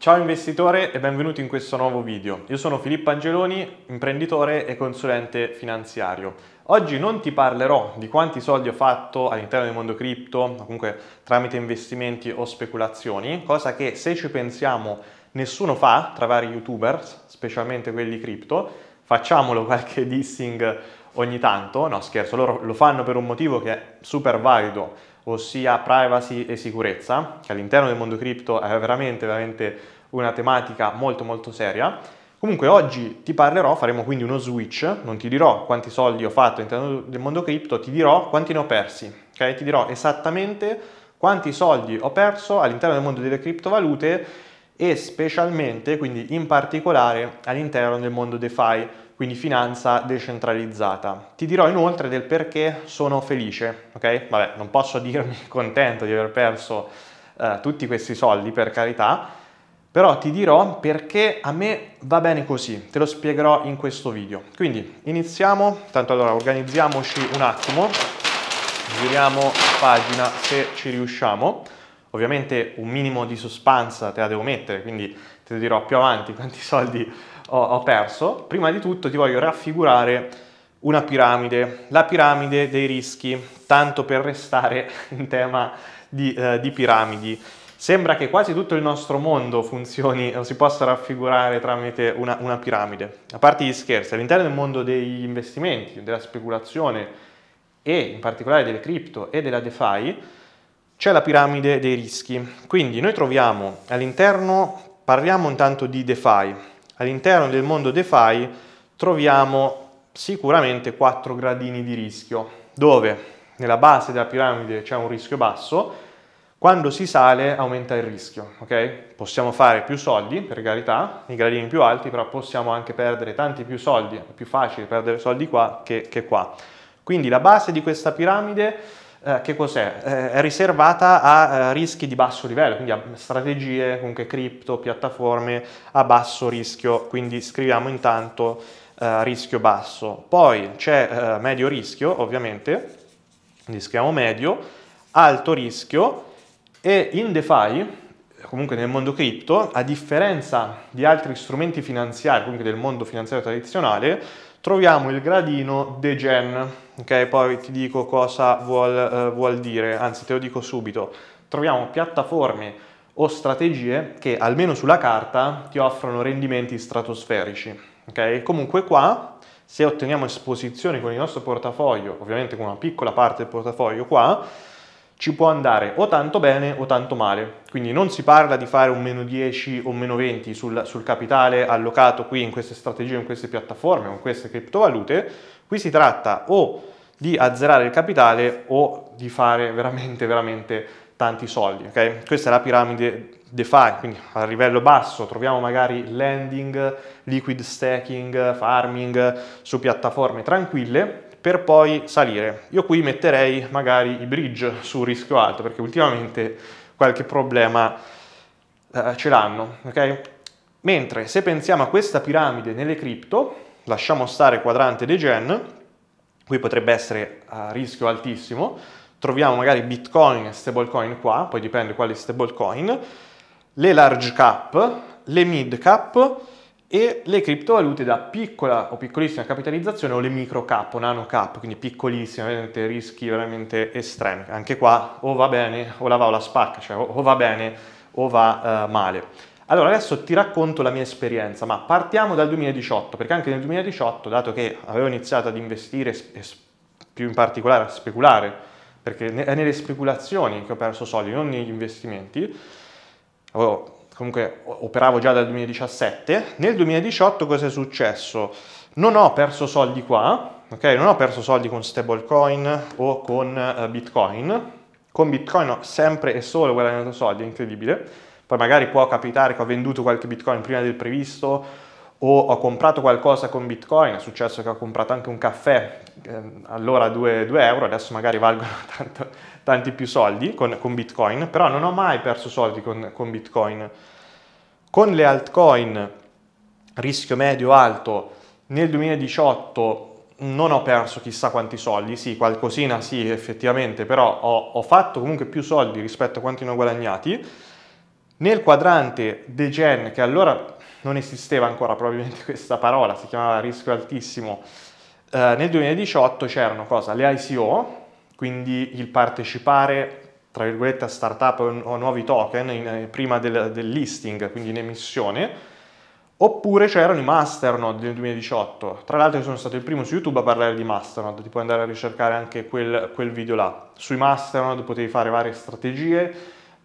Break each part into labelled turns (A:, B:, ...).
A: Ciao investitore e benvenuti in questo nuovo video. Io sono Filippo Angeloni, imprenditore e consulente finanziario. Oggi non ti parlerò di quanti soldi ho fatto all'interno del mondo cripto, comunque tramite investimenti o speculazioni, cosa che se ci pensiamo nessuno fa tra vari youtuber, specialmente quelli cripto. Facciamolo qualche dissing ogni tanto, no scherzo, loro lo fanno per un motivo che è super valido ossia privacy e sicurezza, che all'interno del mondo cripto è veramente, veramente una tematica molto molto seria. Comunque oggi ti parlerò, faremo quindi uno switch, non ti dirò quanti soldi ho fatto all'interno del mondo cripto, ti dirò quanti ne ho persi, ok? Ti dirò esattamente quanti soldi ho perso all'interno del mondo delle criptovalute e specialmente, quindi in particolare, all'interno del mondo DeFi quindi finanza decentralizzata. Ti dirò inoltre del perché sono felice, ok? Vabbè, non posso dirmi contento di aver perso eh, tutti questi soldi, per carità, però ti dirò perché a me va bene così, te lo spiegherò in questo video. Quindi iniziamo, tanto allora organizziamoci un attimo, giriamo pagina se ci riusciamo. Ovviamente un minimo di suspense te la devo mettere, quindi te lo dirò più avanti quanti soldi ho, ho perso, prima di tutto ti voglio raffigurare una piramide, la piramide dei rischi, tanto per restare in tema di, eh, di piramidi. Sembra che quasi tutto il nostro mondo funzioni o si possa raffigurare tramite una, una piramide. A parte gli scherzi, all'interno del mondo degli investimenti, della speculazione e in particolare delle cripto e della DeFi, c'è la piramide dei rischi. Quindi noi troviamo all'interno, parliamo intanto di DeFi, all'interno del mondo DeFi troviamo sicuramente quattro gradini di rischio, dove nella base della piramide c'è un rischio basso, quando si sale aumenta il rischio, ok? Possiamo fare più soldi, per carità, nei gradini più alti, però possiamo anche perdere tanti più soldi, è più facile perdere soldi qua che, che qua. Quindi la base di questa piramide eh, che cos'è? Eh, è riservata a eh, rischi di basso livello, quindi a strategie, comunque cripto, piattaforme a basso rischio, quindi scriviamo intanto eh, rischio basso. Poi c'è eh, medio rischio, ovviamente, quindi scriviamo medio, alto rischio e in DeFi comunque nel mondo cripto, a differenza di altri strumenti finanziari, comunque del mondo finanziario tradizionale, troviamo il gradino degen, ok? Poi ti dico cosa vuol, eh, vuol dire, anzi te lo dico subito. Troviamo piattaforme o strategie che almeno sulla carta ti offrono rendimenti stratosferici, ok? Comunque qua se otteniamo esposizioni con il nostro portafoglio, ovviamente con una piccola parte del portafoglio qua, ci può andare o tanto bene o tanto male. Quindi non si parla di fare un meno 10 o meno 20 sul, sul capitale allocato qui in queste strategie, in queste piattaforme, in queste criptovalute. Qui si tratta o di azzerare il capitale o di fare veramente, veramente tanti soldi. Okay? Questa è la piramide DeFi, quindi a livello basso troviamo magari lending, liquid stacking, farming su piattaforme tranquille per poi salire. Io qui metterei magari i bridge su rischio alto, perché ultimamente qualche problema eh, ce l'hanno, ok? Mentre se pensiamo a questa piramide nelle cripto, lasciamo stare quadrante dei gen, qui potrebbe essere a rischio altissimo, troviamo magari bitcoin e stablecoin qua, poi dipende quale stablecoin, le large cap, le mid cap, e le criptovalute da piccola o piccolissima capitalizzazione o le micro cap o nano cap, quindi piccolissime, veramente rischi veramente estremi. Anche qua o va bene o la va o la spacca, cioè o va bene o va eh, male. Allora adesso ti racconto la mia esperienza, ma partiamo dal 2018, perché anche nel 2018, dato che avevo iniziato ad investire e più in particolare a speculare, perché è nelle speculazioni che ho perso soldi, non negli investimenti, avevo comunque operavo già dal 2017. Nel 2018 cosa è successo? Non ho perso soldi qua, ok? Non ho perso soldi con stablecoin o con eh, Bitcoin. Con Bitcoin ho sempre e solo guadagnato soldi, è incredibile. Poi magari può capitare che ho venduto qualche Bitcoin prima del previsto o ho comprato qualcosa con Bitcoin, è successo che ho comprato anche un caffè, eh, allora 2, 2 euro, adesso magari valgono tanto, tanti più soldi con, con, Bitcoin, però non ho mai perso soldi con, con Bitcoin. Con le altcoin, rischio medio alto, nel 2018 non ho perso chissà quanti soldi, sì, qualcosina sì, effettivamente, però ho, ho fatto comunque più soldi rispetto a quanti ne ho guadagnati. Nel quadrante degen, che allora non esisteva ancora probabilmente questa parola, si chiamava rischio altissimo. Eh, nel 2018 c'erano cosa? Le ICO, quindi il partecipare tra virgolette a startup o nuovi token in, eh, prima del, del, listing, quindi in emissione, oppure c'erano i Masternode nel 2018. Tra l'altro sono stato il primo su YouTube a parlare di Masternode, ti puoi andare a ricercare anche quel, quel video là. Sui Masternode potevi fare varie strategie,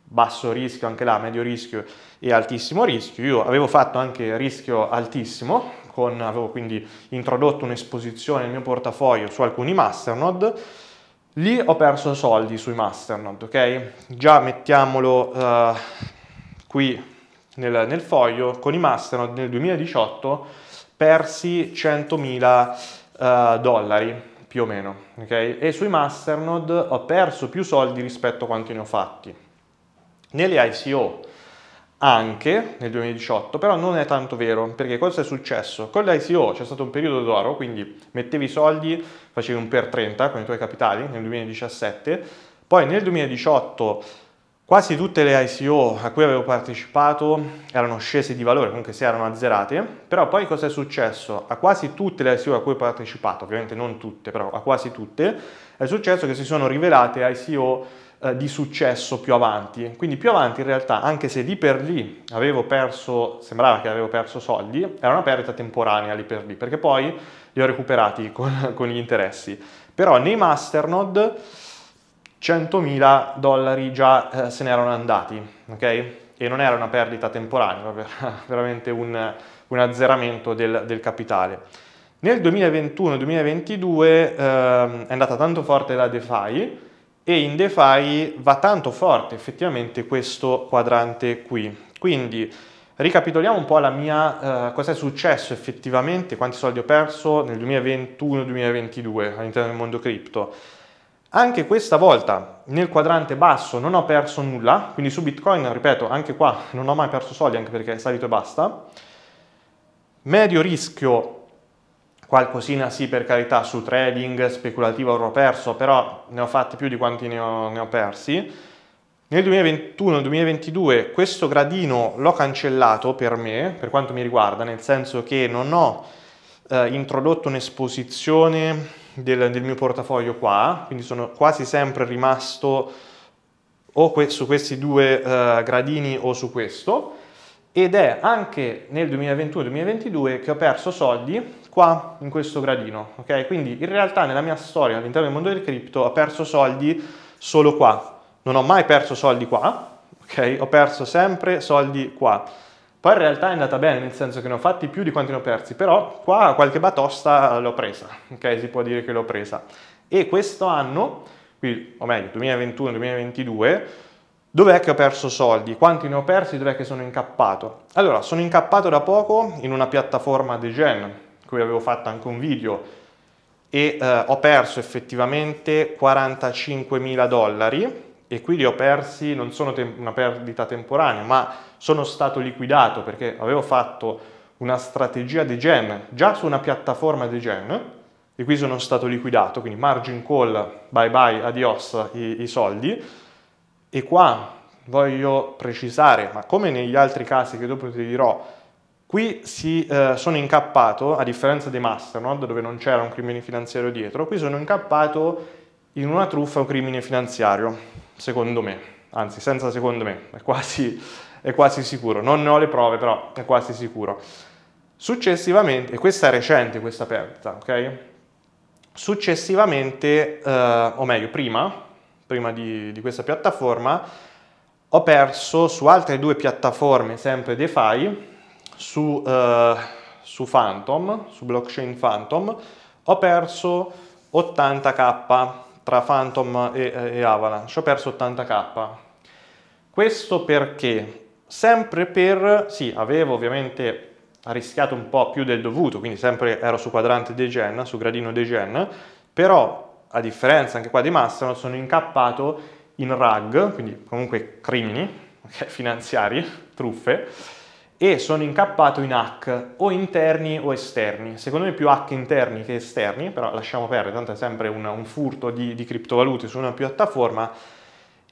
A: basso rischio, anche là medio rischio e altissimo rischio. Io avevo fatto anche rischio altissimo, con, avevo quindi introdotto un'esposizione nel mio portafoglio su alcuni masternode, lì ho perso soldi sui masternode, ok? Già mettiamolo uh, qui nel, nel, foglio, con i masternode nel 2018 persi 100.000 uh, eh, dollari più o meno, ok? E sui masternode ho perso più soldi rispetto a quanti ne ho fatti nelle ICO anche nel 2018, però non è tanto vero, perché cosa è successo? Con le ICO c'è stato un periodo d'oro, quindi mettevi i soldi, facevi un per 30 con i tuoi capitali nel 2017, poi nel 2018 quasi tutte le ICO a cui avevo partecipato erano scese di valore, comunque si erano azzerate, però poi cosa è successo? A quasi tutte le ICO a cui ho partecipato, ovviamente non tutte, però a quasi tutte, è successo che si sono rivelate ICO eh, di successo più avanti. Quindi più avanti in realtà, anche se lì per lì avevo perso, sembrava che avevo perso soldi, era una perdita temporanea lì per lì, perché poi li ho recuperati con, con gli interessi. Però nei Masternode 100.000 dollari già eh, se n'erano andati, ok? E non era una perdita temporanea, era veramente un, un azzeramento del, del capitale. Nel 2021-2022 eh, è andata tanto forte la DeFi e in DeFi va tanto forte effettivamente questo quadrante qui. Quindi ricapitoliamo un po' la mia, eh, cosa è successo effettivamente, quanti soldi ho perso nel 2021-2022 all'interno del mondo cripto. Anche questa volta nel quadrante basso non ho perso nulla, quindi su Bitcoin, ripeto, anche qua non ho mai perso soldi anche perché è salito e basta. Medio rischio qualcosina sì per carità su trading speculativo avrò perso, però ne ho fatti più di quanti ne ho, ne ho persi. Nel 2021-2022 questo gradino l'ho cancellato per me, per quanto mi riguarda, nel senso che non ho eh, introdotto un'esposizione del, del, mio portafoglio qua, quindi sono quasi sempre rimasto o que su questi due eh, gradini o su questo, ed è anche nel 2021-2022 che ho perso soldi qua in questo gradino, ok? Quindi in realtà nella mia storia all'interno del mondo del cripto ho perso soldi solo qua, non ho mai perso soldi qua, ok? Ho perso sempre soldi qua. Poi in realtà è andata bene, nel senso che ne ho fatti più di quanti ne ho persi, però qua qualche batosta l'ho presa, ok? Si può dire che l'ho presa. E questo anno, quindi, o meglio, 2021-2022, dov'è che ho perso soldi? Quanti ne ho persi? Dov'è che sono incappato? Allora, sono incappato da poco in una piattaforma degen, cui avevo fatto anche un video e eh, ho perso effettivamente 45.000 dollari e qui li ho persi, non sono una perdita temporanea, ma sono stato liquidato perché avevo fatto una strategia di gem già su una piattaforma di gem e qui sono stato liquidato, quindi margin call, bye bye, adios i, i soldi e qua voglio precisare, ma come negli altri casi che dopo ti dirò, Qui si, eh, sono incappato, a differenza dei Masternode, dove non c'era un crimine finanziario dietro, qui sono incappato in una truffa o crimine finanziario, secondo me, anzi senza secondo me, è quasi, è quasi sicuro, non ne ho le prove però è quasi sicuro. Successivamente, e questa è recente questa perdita, ok? Successivamente, eh, o meglio, prima, prima di, di questa piattaforma, ho perso su altre due piattaforme, sempre DeFi, su, eh, su Phantom, su blockchain Phantom, ho perso 80k tra Phantom e, e Avalanche, ho perso 80k. Questo perché? Sempre per, sì, avevo ovviamente rischiato un po' più del dovuto, quindi sempre ero su quadrante degen, su gradino degen, però a differenza anche qua di Massimo sono incappato in rag, quindi comunque crimini, okay, finanziari, truffe, e sono incappato in hack o interni o esterni. Secondo me più hack interni che esterni, però lasciamo perdere, tanto è sempre un, un furto di, di, criptovalute su una piattaforma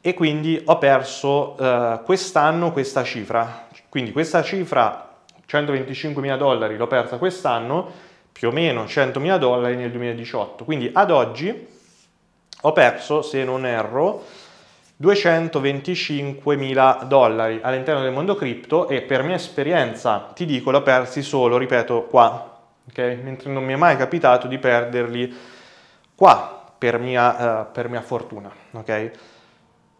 A: e quindi ho perso eh, quest'anno questa cifra. Quindi questa cifra 125.000 dollari l'ho persa quest'anno, più o meno 100.000 dollari nel 2018. Quindi ad oggi ho perso, se non erro, 225.000 dollari all'interno del mondo cripto e per mia esperienza ti dico l'ho persi solo, ripeto, qua, okay? mentre non mi è mai capitato di perderli qua per mia, uh, per mia fortuna. Okay?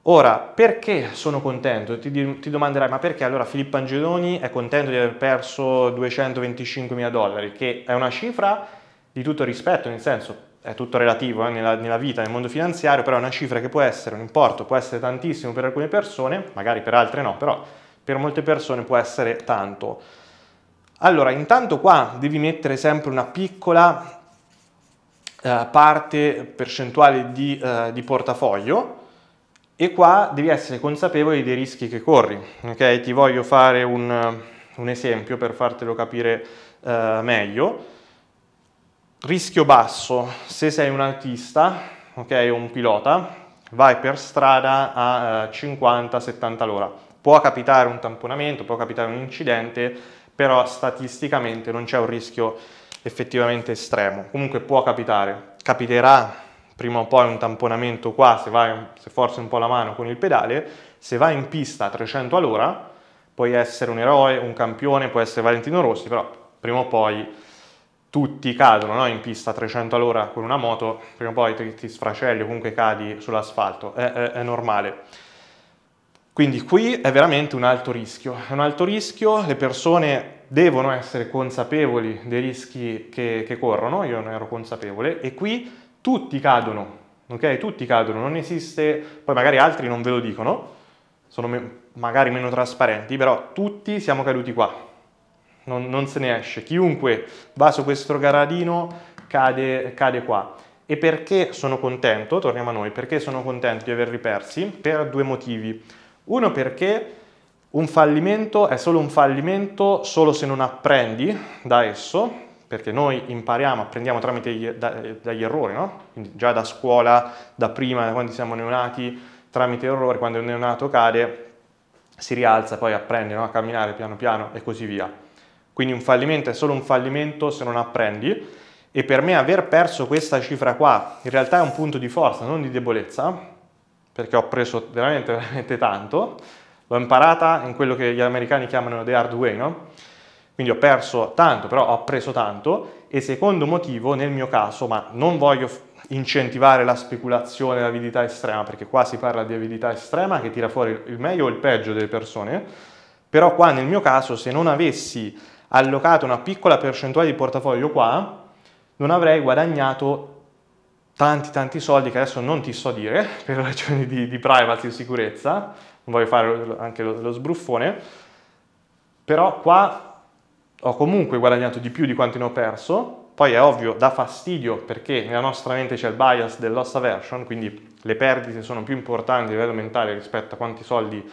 A: Ora, perché sono contento? Ti, ti, domanderai, ma perché allora Filippo Angeloni è contento di aver perso 225.000 dollari, che è una cifra di tutto rispetto, nel senso è tutto relativo eh, nella, nella, vita, nel mondo finanziario, però è una cifra che può essere un importo, può essere tantissimo per alcune persone, magari per altre no, però per molte persone può essere tanto. Allora, intanto qua devi mettere sempre una piccola eh, parte percentuale di, eh, di, portafoglio e qua devi essere consapevoli dei rischi che corri. Ok, ti voglio fare un, un esempio per fartelo capire eh, meglio rischio basso, se sei un autista, ok, o un pilota, vai per strada a 50-70 eh, all'ora. Può capitare un tamponamento, può capitare un incidente, però statisticamente non c'è un rischio effettivamente estremo. Comunque può capitare, capiterà prima o poi un tamponamento qua se, vai, se forzi un po' la mano con il pedale, se vai in pista a 300 all'ora puoi essere un eroe, un campione, può essere Valentino Rossi, però prima o poi tutti cadono no? in pista 300 all'ora con una moto, prima o poi ti, ti sfracelli o comunque cadi sull'asfalto, è, è, è, normale. Quindi qui è veramente un alto rischio, è un alto rischio, le persone devono essere consapevoli dei rischi che, che corrono, io non ero consapevole, e qui tutti cadono, ok? Tutti cadono, non esiste, poi magari altri non ve lo dicono, sono me magari meno trasparenti, però tutti siamo caduti qua, non, non se ne esce. Chiunque va su questo gradino cade, cade qua. E perché sono contento, torniamo a noi, perché sono contento di averli persi? Per due motivi. Uno perché un fallimento è solo un fallimento solo se non apprendi da esso, perché noi impariamo, apprendiamo tramite gli, da, dagli errori, no? Quindi già da scuola, da prima, da quando siamo neonati, tramite errori, quando un neonato cade, si rialza, poi apprende no? a camminare piano piano e così via. Quindi un fallimento è solo un fallimento se non apprendi e per me aver perso questa cifra qua in realtà è un punto di forza, non di debolezza, perché ho preso veramente, veramente tanto, l'ho imparata in quello che gli americani chiamano the hard way, no? Quindi ho perso tanto, però ho preso tanto e secondo motivo nel mio caso, ma non voglio incentivare la speculazione, l'avidità estrema, perché qua si parla di avidità estrema che tira fuori il meglio o il peggio delle persone, però qua nel mio caso se non avessi allocato una piccola percentuale di portafoglio qua, non avrei guadagnato tanti tanti soldi che adesso non ti so dire per ragioni di, di privacy e sicurezza, non voglio fare anche lo, lo, sbruffone, però qua ho comunque guadagnato di più di quanto ne ho perso, poi è ovvio dà fastidio perché nella nostra mente c'è il bias dell'oss aversion, quindi le perdite sono più importanti a livello mentale rispetto a quanti soldi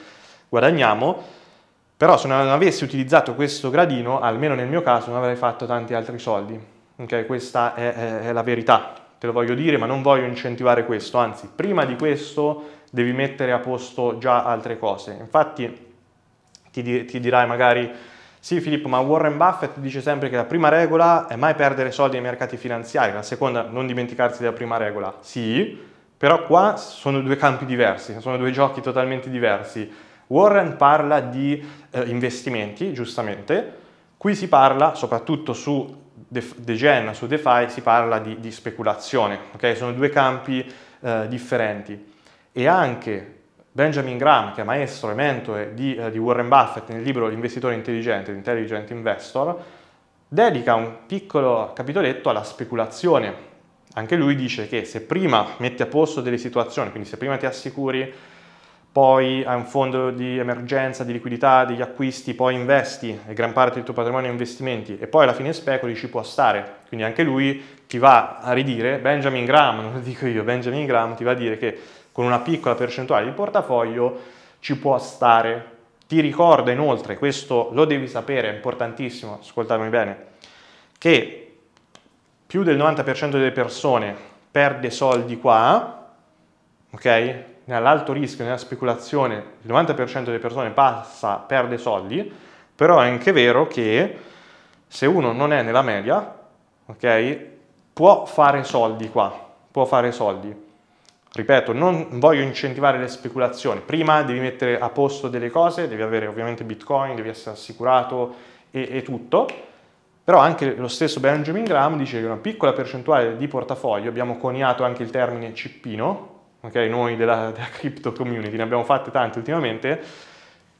A: guadagniamo, però se non avessi utilizzato questo gradino, almeno nel mio caso, non avrei fatto tanti altri soldi. Okay? Questa è, è, è la verità, te lo voglio dire, ma non voglio incentivare questo. Anzi, prima di questo devi mettere a posto già altre cose. Infatti ti, ti dirai magari... Sì Filippo, ma Warren Buffett dice sempre che la prima regola è mai perdere soldi nei mercati finanziari, la seconda non dimenticarsi della prima regola. Sì, però qua sono due campi diversi, sono due giochi totalmente diversi. Warren parla di eh, investimenti, giustamente, qui si parla soprattutto su DeGen, su DeFi, si parla di, di speculazione, okay? sono due campi eh, differenti. E anche Benjamin Graham, che è maestro e mentore di, eh, di Warren Buffett nel libro L'investitore intelligente, l'intelligent Investor, dedica un piccolo capitoletto alla speculazione. Anche lui dice che se prima metti a posto delle situazioni, quindi se prima ti assicuri poi hai un fondo di emergenza, di liquidità, degli acquisti, poi investi e gran parte del tuo patrimonio è investimenti e poi alla fine speculi ci può stare. Quindi anche lui ti va a ridire, Benjamin Graham, non lo dico io, Benjamin Graham ti va a dire che con una piccola percentuale di portafoglio ci può stare. Ti ricorda inoltre, questo lo devi sapere, è importantissimo, ascoltami bene, che più del 90% delle persone perde soldi qua, ok? nell'alto rischio, nella speculazione, il 90% delle persone passa, perde soldi, però è anche vero che se uno non è nella media, ok, può fare soldi qua, può fare soldi. Ripeto, non voglio incentivare le speculazioni, prima devi mettere a posto delle cose, devi avere ovviamente bitcoin, devi essere assicurato e, e tutto, però anche lo stesso Benjamin Graham dice che una piccola percentuale di portafoglio, abbiamo coniato anche il termine cippino, okay, noi della, della crypto community, ne abbiamo fatte tante ultimamente,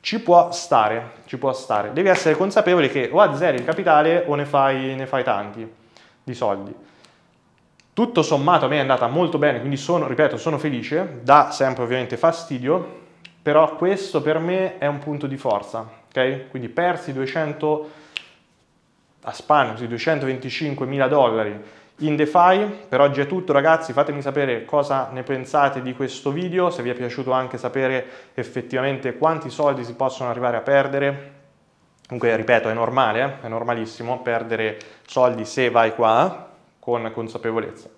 A: ci può stare, ci può stare. Devi essere consapevole che o azzeri il capitale o ne fai, ne fai tanti di soldi. Tutto sommato a me è andata molto bene, quindi sono, ripeto, sono felice, dà sempre ovviamente fastidio, però questo per me è un punto di forza, ok? Quindi persi 200 a spanno, 225 mila dollari in DeFi. Per oggi è tutto ragazzi, fatemi sapere cosa ne pensate di questo video, se vi è piaciuto anche sapere effettivamente quanti soldi si possono arrivare a perdere. Comunque, ripeto, è normale, eh, è normalissimo perdere soldi se vai qua eh, con consapevolezza.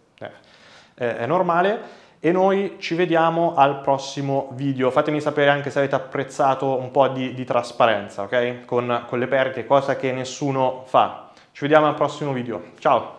A: Eh, è normale e noi ci vediamo al prossimo video. Fatemi sapere anche se avete apprezzato un po' di, di trasparenza, ok? Con, con le perdite, cosa che nessuno fa. Ci vediamo al prossimo video. Ciao!